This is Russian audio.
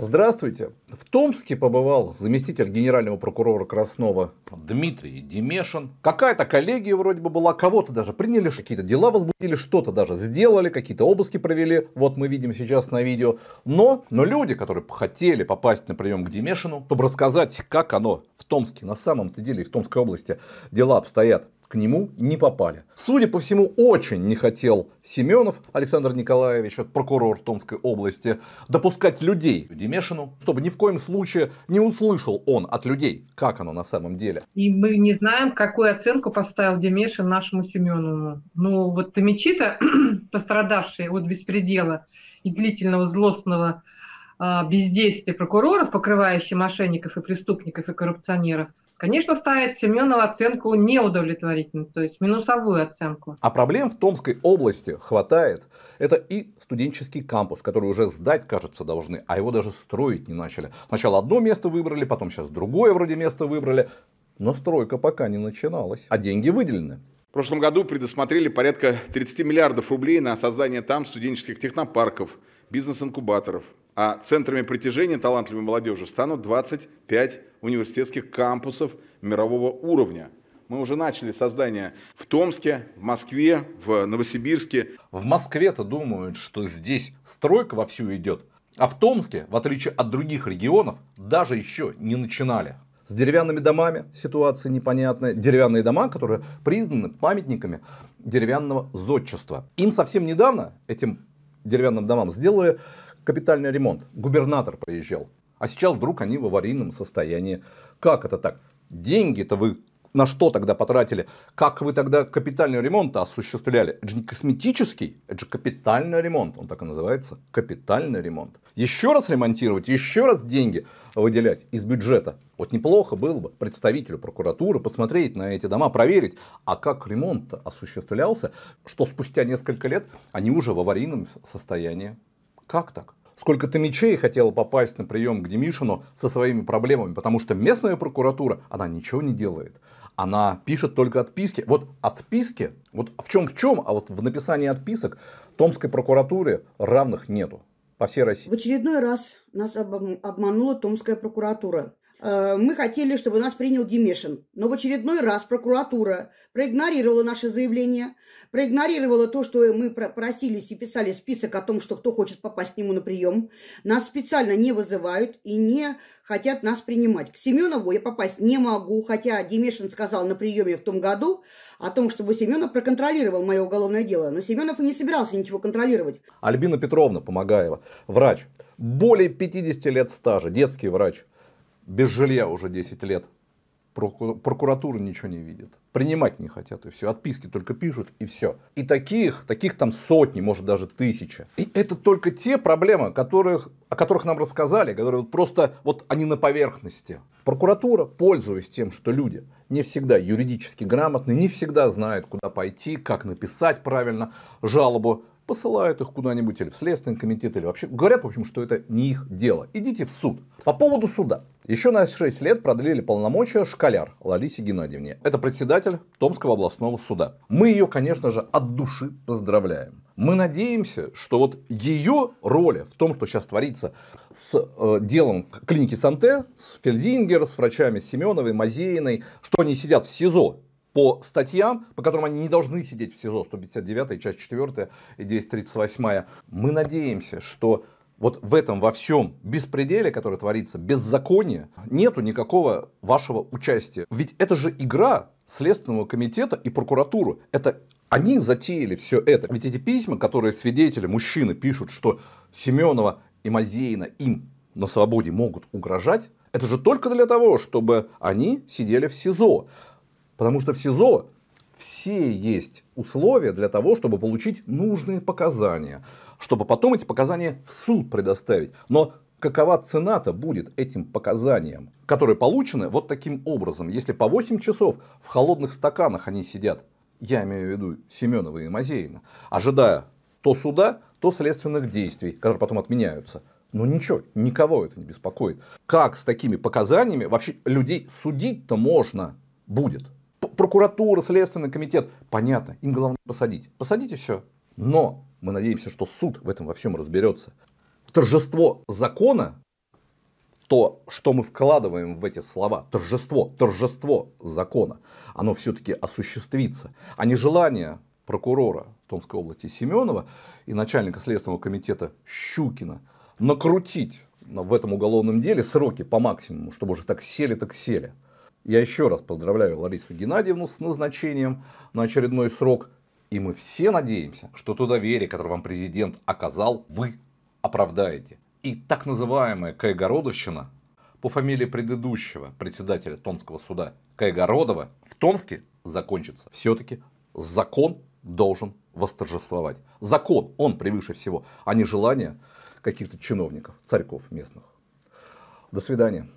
Здравствуйте. В Томске побывал заместитель генерального прокурора Краснова Дмитрий Демешин. Какая-то коллегия вроде бы была, кого-то даже приняли, какие-то дела возбудили, что-то даже сделали, какие-то обыски провели. Вот мы видим сейчас на видео. Но, но люди, которые хотели попасть на прием к Демешину, чтобы рассказать, как оно в Томске на самом-то деле и в Томской области дела обстоят, к нему не попали. Судя по всему, очень не хотел Семенов Александр Николаевич, прокурор Томской области, допускать людей к Демешину, чтобы не коем случае не услышал он от людей, как оно на самом деле. И мы не знаем, какую оценку поставил Демешин нашему Семенову. Ну, вот Томичита, пострадавший от беспредела и длительного злостного а, бездействия прокуроров, покрывающих мошенников и преступников и коррупционеров, конечно, ставит Семенова оценку неудовлетворительную, то есть минусовую оценку. А проблем в Томской области хватает. Это и студенческий кампус, который уже сдать, кажется, должны, а его даже строить не начали. Сначала одно место выбрали, потом сейчас другое вроде место выбрали, но стройка пока не начиналась, а деньги выделены. В прошлом году предусмотрели порядка 30 миллиардов рублей на создание там студенческих технопарков, бизнес-инкубаторов. А центрами притяжения талантливой молодежи станут 25 университетских кампусов мирового уровня. Мы уже начали создание в Томске, в Москве, в Новосибирске. В Москве-то думают, что здесь стройка вовсю идет. А в Томске, в отличие от других регионов, даже еще не начинали. С деревянными домами ситуация непонятная. Деревянные дома, которые признаны памятниками деревянного зодчества. Им совсем недавно, этим деревянным домам, сделали капитальный ремонт. Губернатор приезжал. А сейчас вдруг они в аварийном состоянии. Как это так? Деньги-то вы на что тогда потратили? Как вы тогда капитальный ремонт осуществляли? Это же не косметический, это же капитальный ремонт. Он так и называется. Капитальный ремонт. Еще раз ремонтировать, еще раз деньги выделять из бюджета. Вот неплохо было бы представителю прокуратуры посмотреть на эти дома, проверить, а как ремонт осуществлялся, что спустя несколько лет они уже в аварийном состоянии. Как так? сколько ты мечей хотела попасть на прием к Демишину со своими проблемами, потому что местная прокуратура, она ничего не делает. Она пишет только отписки. Вот отписки, вот в чем в чем, а вот в написании отписок Томской прокуратуре равных нету по всей России. В очередной раз нас обманула Томская прокуратура. Э, мы хотели, чтобы нас принял Демешин. Но в очередной раз прокуратура проигнорировала наше заявление, проигнорировала то, что мы просились и писали список о том, что кто хочет попасть к нему на прием. Нас специально не вызывают и не хотят нас принимать. К Семенову я попасть не могу, хотя Демешин сказал на приеме в том году о том, чтобы Семенов проконтролировал мое уголовное дело. Но Семенов и не собирался ничего контролировать. Альбина Петровна Помогаева, врач. Более 50 лет стажа, детский врач – без жилья уже 10 лет. Прокуратура ничего не видит. Принимать не хотят и все. Отписки только пишут и все. И таких, таких там сотни, может даже тысяча. И это только те проблемы, которых, о которых нам рассказали, которые вот просто вот они на поверхности. Прокуратура, пользуясь тем, что люди не всегда юридически грамотны, не всегда знают, куда пойти, как написать правильно жалобу, посылают их куда-нибудь или в Следственный комитет, или вообще говорят, в общем, что это не их дело. Идите в суд. По поводу суда. Еще на 6 лет продлили полномочия Шкаляр Ларисе Геннадьевне. Это председатель Томского областного суда. Мы ее, конечно же, от души поздравляем. Мы надеемся, что вот ее роли в том, что сейчас творится с э, делом клиники Санте, с Фельзингер, с врачами Семеновой, Мазеиной, что они сидят в СИЗО по статьям, по которым они не должны сидеть в СИЗО, 159 часть 4 и 238. Мы надеемся, что вот в этом во всем беспределе, который творится, беззаконие, нету никакого вашего участия. Ведь это же игра Следственного комитета и прокуратуры. Это они затеяли все это. Ведь эти письма, которые свидетели, мужчины пишут, что Семенова и Мазеина им на свободе могут угрожать, это же только для того, чтобы они сидели в СИЗО. Потому что в СИЗО все есть условия для того, чтобы получить нужные показания, чтобы потом эти показания в суд предоставить. Но какова цена-то будет этим показаниям, которые получены вот таким образом, если по 8 часов в холодных стаканах они сидят, я имею в виду Семенова и Мазеина, ожидая то суда, то следственных действий, которые потом отменяются. Ну ничего, никого это не беспокоит. Как с такими показаниями вообще людей судить-то можно будет? прокуратура, следственный комитет. Понятно, им главное посадить. Посадите все. Но мы надеемся, что суд в этом во всем разберется. Торжество закона, то, что мы вкладываем в эти слова, торжество, торжество закона, оно все-таки осуществится. А не желание прокурора Томской области Семенова и начальника Следственного комитета Щукина накрутить в этом уголовном деле сроки по максимуму, чтобы уже так сели, так сели. Я еще раз поздравляю Ларису Геннадьевну с назначением на очередной срок. И мы все надеемся, что то доверие, которое вам президент оказал, вы оправдаете. И так называемая Кайгородовщина по фамилии предыдущего председателя Томского суда Кайгородова в Томске закончится. Все-таки закон должен восторжествовать. Закон, он превыше всего, а не желание каких-то чиновников, царьков местных. До свидания.